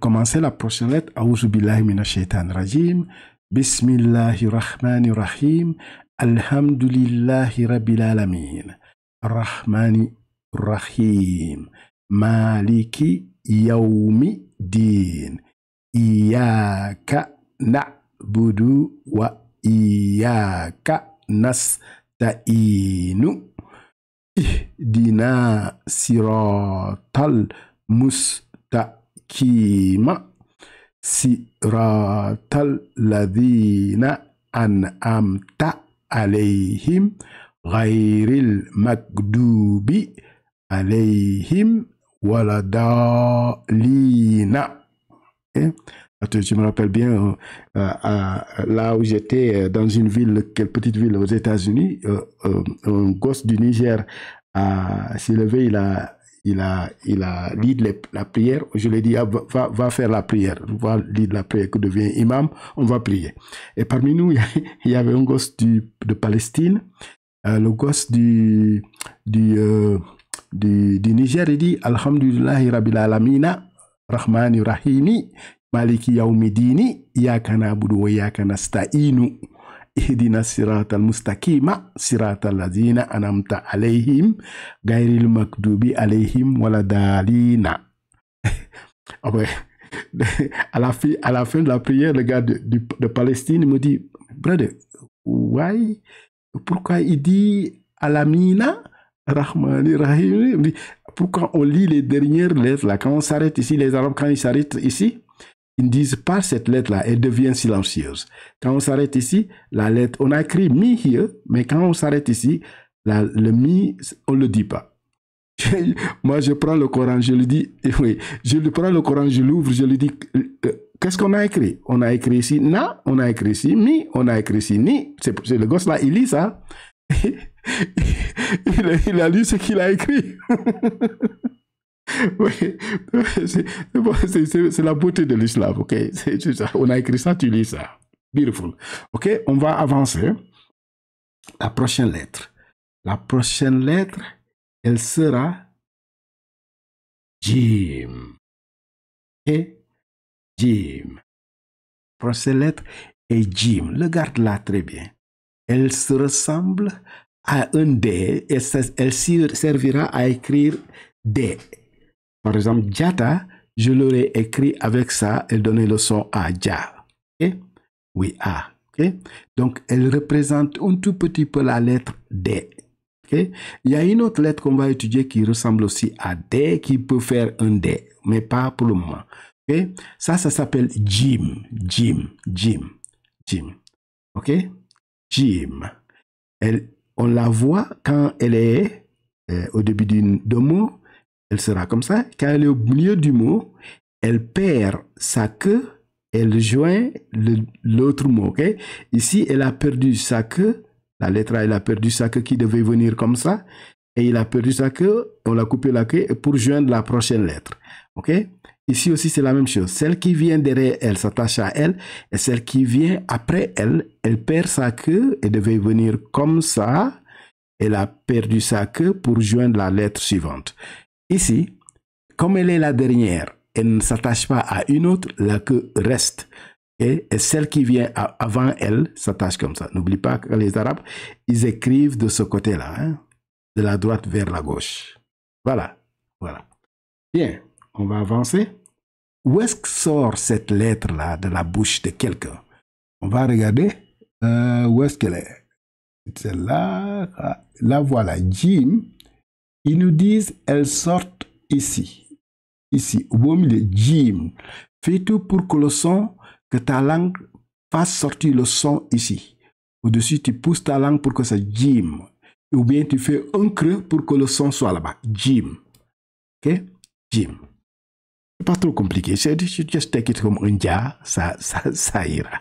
commencer la prochaine lettre. Aouzou Aouzubillahi minashaitan rajim. Bismillahi rahmani rahim. Alhamdulillahi rabbil alamin. Rahmani rahim. Maliki yaumi din. Iyaka na'budu wa iyaka nasta'inu. Ihdina siratal musta kiima siratal an an'amta alayhim ghayril magdubi alayhim waladalina. Je me rappelle bien, euh, euh, euh là où j'étais, euh, dans une ville, quelle petite ville aux États-Unis, un gosse du Niger s'est levé, il a il a, il a lit la prière. Je lui ai dit, ah, va, faire la prière. Va lire la prière que devient imam. On va prier. Et parmi nous, il y avait un gosse de Palestine. Euh, le gosse du, du, euh, du, du, Niger, il dit, Alhamdulillah, Rabbil Alamina, Rahmani Rahimi, Maliki ya Yakana Yakana Sta'inu ihdina siratal mustaqima siratal ladina anamta alayhim gairil makdubi alayhim wala dalina. Après, ah à la, fin, à la fin de la prière, le gars de, de, Palestine me dit, brother, why? Pourquoi il dit Alamina? Rahmani Rahim. Pourquoi on lit les dernières lettres là Quand on s'arrête ici, les Arabes, quand ils s'arrêtent ici, ils ne disent pas cette lettre-là, elle devient silencieuse. Quand on s'arrête ici, la lettre, on a écrit mi hier, mais quand on s'arrête ici, la, le mi, on ne le dit pas. Moi, je prends le Coran, je lui dis, oui, je lui prends le Coran, je l'ouvre, je lui dis, euh, euh, qu'est-ce qu'on a écrit On a écrit ici na, on a écrit ici mi, on a écrit ici ni. C'est le gosse là, il lit ça. il a lu ce qu'il a écrit c'est la beauté de l'islam, ok On a écrit ça, tu lis ça. Beautiful. Ok, on va avancer. La prochaine lettre. La prochaine lettre, elle sera Jim. Et Jim. La prochaine lettre est Jim. Regarde-la très bien. Elle se ressemble à un D et elle servira à écrire D. Par exemple, Jata, je l'aurais écrit avec ça et donné le son à Ja. OK Oui, A. OK Donc, elle représente un tout petit peu la lettre D. OK Il y a une autre lettre qu'on va étudier qui ressemble aussi à D, qui peut faire un D, mais pas pour le moment. Ça, ça s'appelle Jim. Jim. Jim. Jim. OK? Jim. Elle, on la voit quand elle est euh, au début d'un mot elle sera comme ça. Quand elle est au milieu du mot, elle perd sa queue, elle joint l'autre mot. Ici, elle a perdu sa queue, la lettre A, elle a perdu sa queue qui devait venir comme ça. Et il a perdu sa queue, on l'a coupé la queue pour joindre la prochaine lettre. OK Ici aussi, c'est la même chose. Celle qui vient derrière elle s'attache à elle et celle qui vient après elle, elle perd sa queue et devait venir comme ça. Elle a perdu sa queue pour joindre la lettre suivante. Ici, comme elle est la dernière, elle ne s'attache pas à une autre, la queue reste. Et, celle qui vient avant elle s'attache comme ça. N'oublie pas que les Arabes, ils écrivent de ce côté-là, hein, de la droite vers la gauche. Voilà, voilà. Bien, on va avancer. Où est-ce que sort cette lettre-là de la bouche de quelqu'un On va regarder euh, où est-ce qu'elle est. Celle-là, là ah, voilà, Jim ils nous disent, elles sortent ici, ici, au Jim. Fais tout pour que le son, que ta langue fasse sortir le son ici. Au-dessus, tu pousses ta langue pour que ça Jim. Ou bien tu fais un creux pour que le son soit là-bas. Jim. OK? Jim. C'est pas trop compliqué. C'est juste take it comme un ja, ça, ça ira.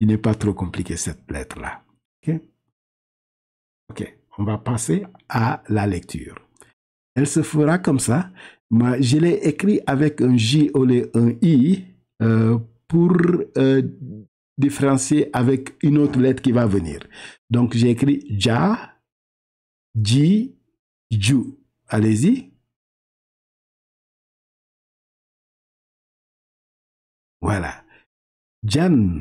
Il n'est pas trop compliqué cette lettre-là. OK? OK. On va passer à la lecture. Elle se fera comme ça. Mais je l'ai écrit avec un J au lieu un I euh, pour euh, différencier avec une autre lettre qui va venir. Donc j'ai écrit Ja, Ji, Ju. Allez-y. Voilà. Jan,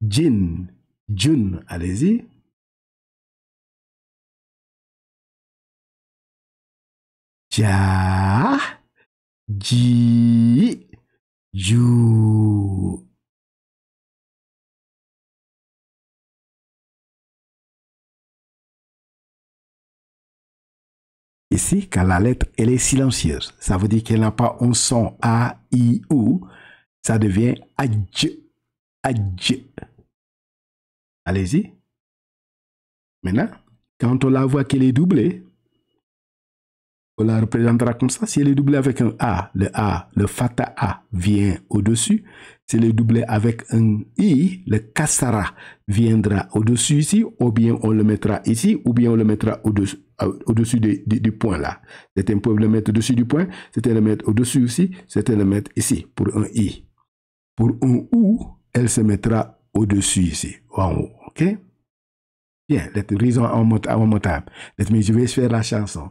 Jin, Jun. Allez-y. Ja, ji, Ici, quand la lettre elle est silencieuse, ça veut dire qu'elle n'a pas un son A, I ou, ça devient adj, adj. Allez-y. Maintenant, quand on la voit qu'elle est doublée, on la représentera comme ça. Si elle est doublée avec un A, le A, le fata A vient au-dessus. Si elle est doublée avec un I, le Kassara viendra au-dessus ici, ou bien on le mettra ici, ou bien on le mettra euh, au-dessus au du, point là. C'était un peuvent le mettre au-dessus du point, c'était le mettre au-dessus aussi, c'était le mettre ici pour un I. Pour un OU, elle se mettra au-dessus ici, en haut. OK? Bien, yeah, les raisons are on, je vais faire la chanson.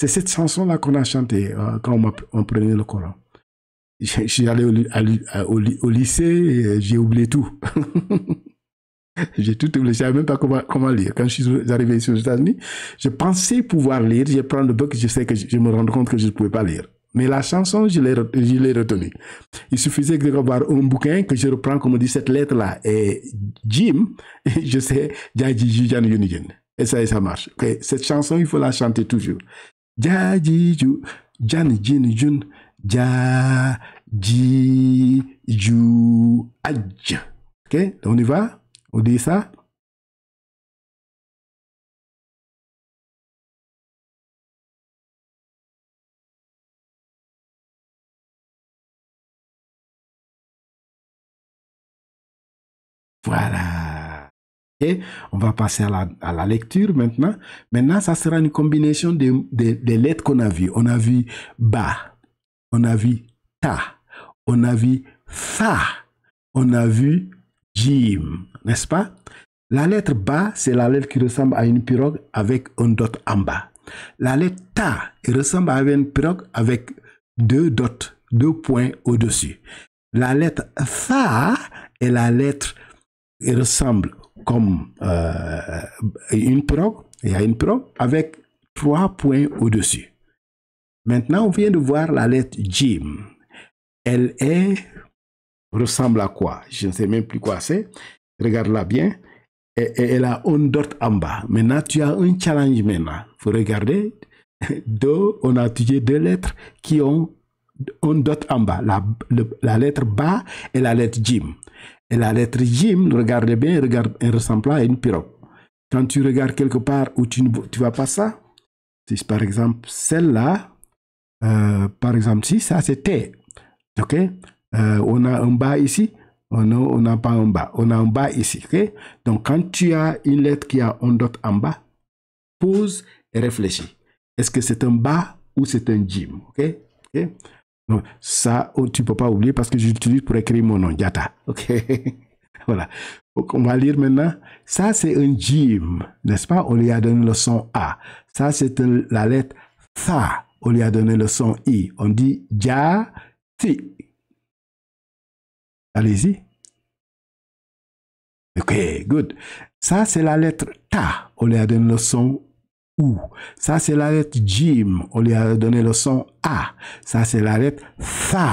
C'est cette chanson-là qu'on a chantée euh, quand on, prenait le Coran. Je suis allé au, lycée et j'ai oublié tout. j'ai tout oublié. Je savais même pas comment, lire. Quand je suis arrivé aux États-Unis, je pensais pouvoir lire. Je prends le book, je sais que je, me rends compte que je ne pouvais pas lire. Mais la chanson, je l'ai retenue. Il suffisait de voir un bouquin que je reprends, comme on dit, cette lettre-là. Et Jim, je sais, Et ça, ça marche. Cette chanson, il faut la chanter toujours ja ji ju jan jin jun ja ji ju aj. Ok, on y va, on dit ça. Voilà. On va passer à la, lecture maintenant. Maintenant, ça sera une combinaison des lettres qu'on a vues. On a vu ba, on a vu ta, on a vu fa, on a vu jim, n'est-ce pas? La lettre ba, c'est la lettre qui ressemble à une pirogue avec un dot en bas. La lettre ta, elle ressemble à une pirogue avec deux dots, deux points au-dessus. La lettre fa est la lettre, elle ressemble comme euh, une pro, il y a une pro avec trois points au-dessus. Maintenant, on vient de voir la lettre Jim. Elle est, ressemble à quoi Je ne sais même plus quoi c'est. Regarde-la bien. Et, elle a un dot en bas. Maintenant, tu as un challenge maintenant. Il faut regarder. Deux, on a étudié deux lettres qui ont un dot en bas. La, la lettre bas et la lettre Jim. Et la lettre Jim, regardez bien, regarde, elle ressemble à une pirogue. Quand tu regardes quelque part où tu ne tu vois pas ça, si par exemple celle-là, euh, par exemple, si ça c'est T, ok euh, On a un bas ici, on n'a pas un bas, on a un bas ici, ok Donc quand tu as une lettre qui a un dot en bas, pose et réfléchis. Est-ce que c'est un bas ou c'est un jim ok, ça ça, oh, tu peux pas oublier parce que j'utilise pour écrire mon nom, yata OK Voilà. Donc, on va lire maintenant. Ça, c'est un jim, n'est-ce pas On lui a donné le son A. Ça, c'est la lettre Tha. On lui a donné le son I. On dit Ja, Ti. Allez-y. OK, good. Ça, c'est la lettre Ta. On lui a donné le son ça, c'est la lettre Jim. On lui a donné le son A. Ça, c'est la lettre fa.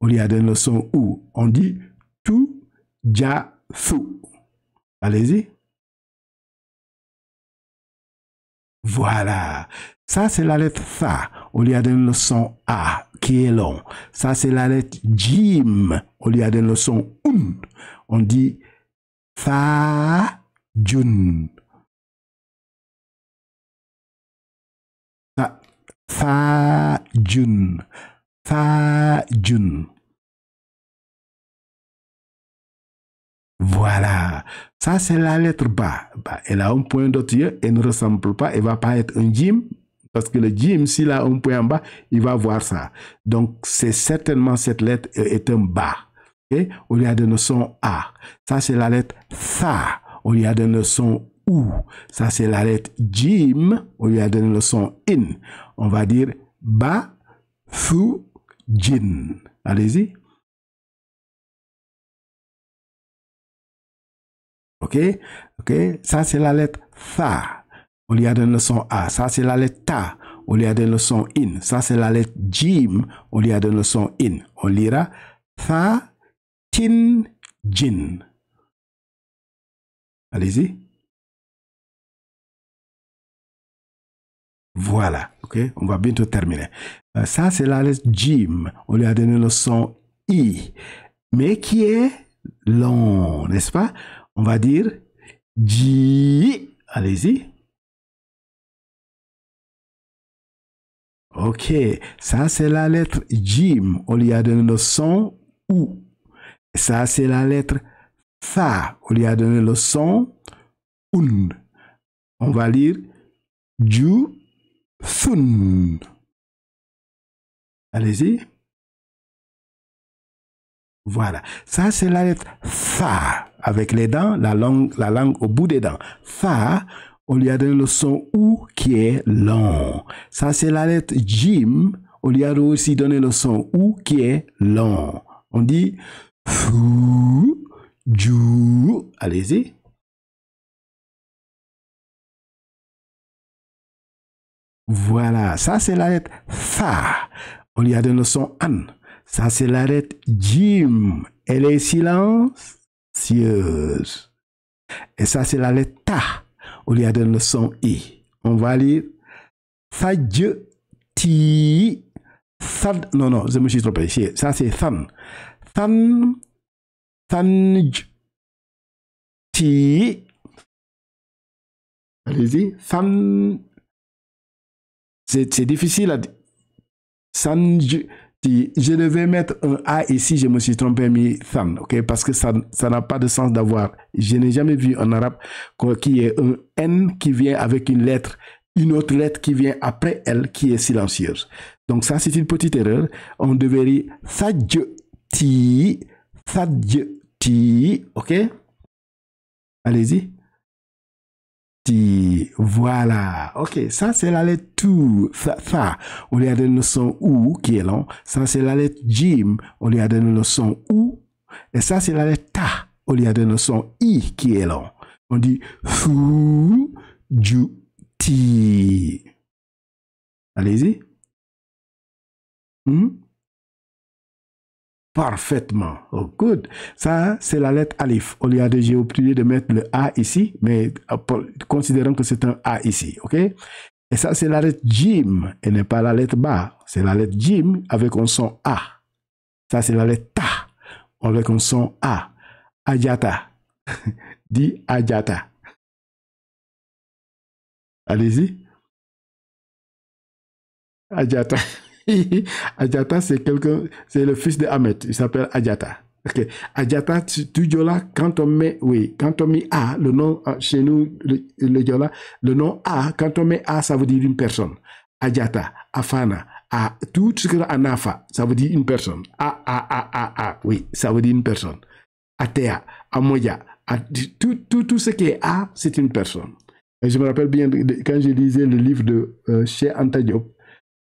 On lui a donné le son ou. On dit tu, ja, fou. Allez-y. Voilà. Ça, c'est la lettre Tha. On lui a donné le son A, qui est long. Ça, c'est la lettre Jim. On lui a donné le son Un. On dit fa, Jun. Fa Jun Voilà. Ça, c'est la lettre ba. Elle a un point d'autre elle ne ressemble pas, elle va pas être un jim. Parce que le jim, s'il a un point en bas, il va voir ça. Donc, c'est certainement cette lettre est un ba. OK. Au lieu de le son A. Ça, c'est la lettre Fa. Au lieu de le son ça, c'est la lettre Jim. On lui a donné le son in. On va dire ba fu jin. Allez-y. OK? OK? Ça, c'est la lettre Tha. On lui a donné le son A. Ça, c'est la lettre Ta. On lui a donné le son In. Ça, c'est la lettre Jim. On lui a donné le son In. On lira Tha, Tin, Jin. Allez-y. Voilà, ok On va bientôt terminer. Euh, ça, c'est la lettre Jim. On lui a donné le son I, mais qui est long, n'est-ce pas On va dire J. Allez-y. Ok, ça c'est la lettre Jim. On lui a donné le son OU. Ça c'est la lettre Fa. On lui a donné le son UN. On va lire JU Fun. Allez-y. Voilà. Ça, c'est la lettre Fa. Avec les dents, la langue, la langue au bout des dents. Fa, on lui a donné le son OU qui est long. Ça, c'est la lettre Jim. On lui a aussi donné le son OU qui est long. On dit Fou, Jou. Allez-y. Voilà, ça c'est la lettre Fa. On lieu a son An. Ça c'est la lettre Jim. Elle est silencieuse. Et ça c'est la lettre Ta. On lieu a son I. On va lire Fadje Ti. FAD. Non, non, je me suis trompé. Ça c'est Than. Than. Thanj. Ti. Allez-y. Than. C'est difficile à... Ça, je, devais mettre un A ici, je me suis trompé, mais Tham, ok? Parce que ça n'a pas de sens d'avoir. Je n'ai jamais vu en arabe qui est un N qui vient avec une lettre, une autre lettre qui vient après elle, qui est silencieuse. Donc ça, c'est une petite erreur. On devait lire ok? Allez-y. Voilà. OK, ça c'est la lettre ça, ça on lui a donné le son ou qui est long, ça c'est la lettre jim. lui a donné le son ou. Et ça c'est la lettre ta. lui a donné le son i qui est long. On dit fou, du ti. Allez-y. Hmm? parfaitement. Oh, good. Ça, c'est la lettre Alif. Au lieu de, j'ai oublié de mettre le A ici, mais euh, considérons que c'est un A ici, ok? Et ça, c'est la lettre Jim. et n'est pas la lettre Ba. C'est la lettre Jim avec un son A. Ça, c'est la lettre Ta avec un son A. Ajata. Dit Ajata. Allez-y. Ajata. Adjata, c'est quelqu'un, c'est le fils de Ahmed. Il s'appelle Adjata. Ok. Adjata là quand on met, oui, quand on met A, le nom, ah, chez nous, le, le le nom A, quand on met A, ça veut dire une personne. Adjata, Afana, A, tout ce que Anafa, ça veut dire une personne. A, A, A, A, A, oui, ça veut dire une personne. Atea, Amoya, tout, tout, ce qui est A, c'est une personne. Et je me rappelle bien, quand je lisais le livre de euh, chez Anta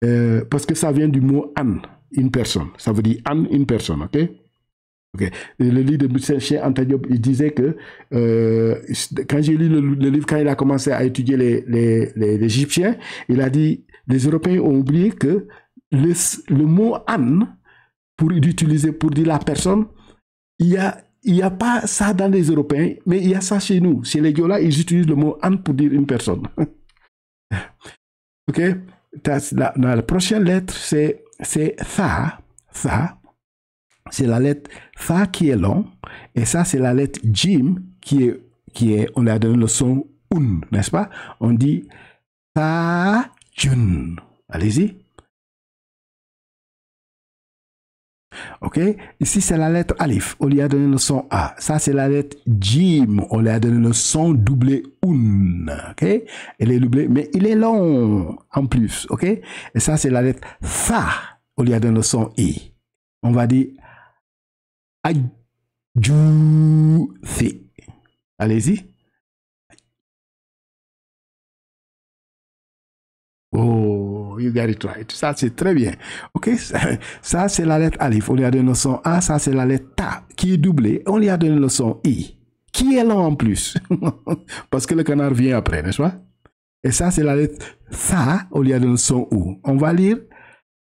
euh, parce que ça vient du mot an », une personne. Ça veut dire an », une personne, ok Okay. Le livre de Cheikh Anta il disait que euh, quand j'ai lu le, livre, quand il a commencé à étudier les, les, Égyptiens, il a dit les Européens ont oublié que le, mot an », pour l'utiliser, pour dire la personne, il y a il n'y a pas ça dans les Européens, mais il y a ça chez nous. Chez les gars-là, ils utilisent le mot an » pour dire une personne. ok la, prochaine lettre, c'est, c'est Tha. C'est la lettre Tha qui est long. Et ça, c'est la lettre Jim qui est, qui est, on a donné le son Un, n'est-ce pas? On dit Tha Jun. Allez-y. OK Ici, c'est la lettre Alif. On lui a donné le son A. Ça, c'est la lettre Jim. On lui a donné le son doublé un. OK Elle est doublée, mais il est long en plus. OK Et ça, c'est la lettre fa. On lui a donné le son I. On va dire Adjouthi. Allez-y. Oh. Oh, you got it right. Ça, c'est très bien. OK? Ça, c'est la lettre alif. On lui a donné le son A. Ça, c'est la lettre TA qui est doublée. On lui a donné le son I qui est là en plus. Parce que le canard vient après, n'est-ce pas? Et ça, c'est la lettre On lui a donné le son O. On va lire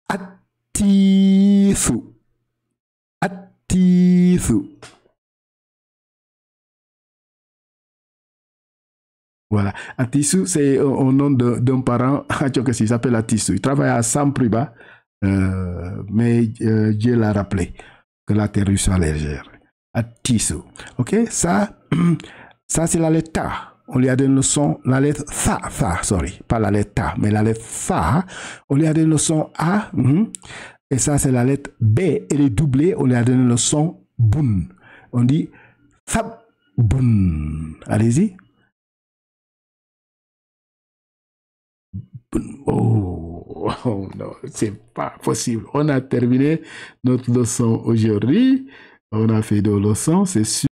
atisu. Atisu. Voilà. Atissou, c'est au nom d'un parent il s'appelle Atissou. Il travaille à Sampriba, euh, mais euh, Dieu l'a rappelé que la terre soit légère. Atissou. Ok, ça, ça c'est la lettre Ta. On lui a donné le son, la lettre Fa, Fa, sorry, pas la lettre Ta, mais la lettre Fa, On lui a donné le son A, hmm, et ça c'est la lettre B. Elle est doublée, on lui a donné le son Boun. On dit Fab Boun. Allez-y. Oh, oh non, c'est pas possible. On a terminé notre leçon aujourd'hui. On a fait deux leçons, c'est sûr.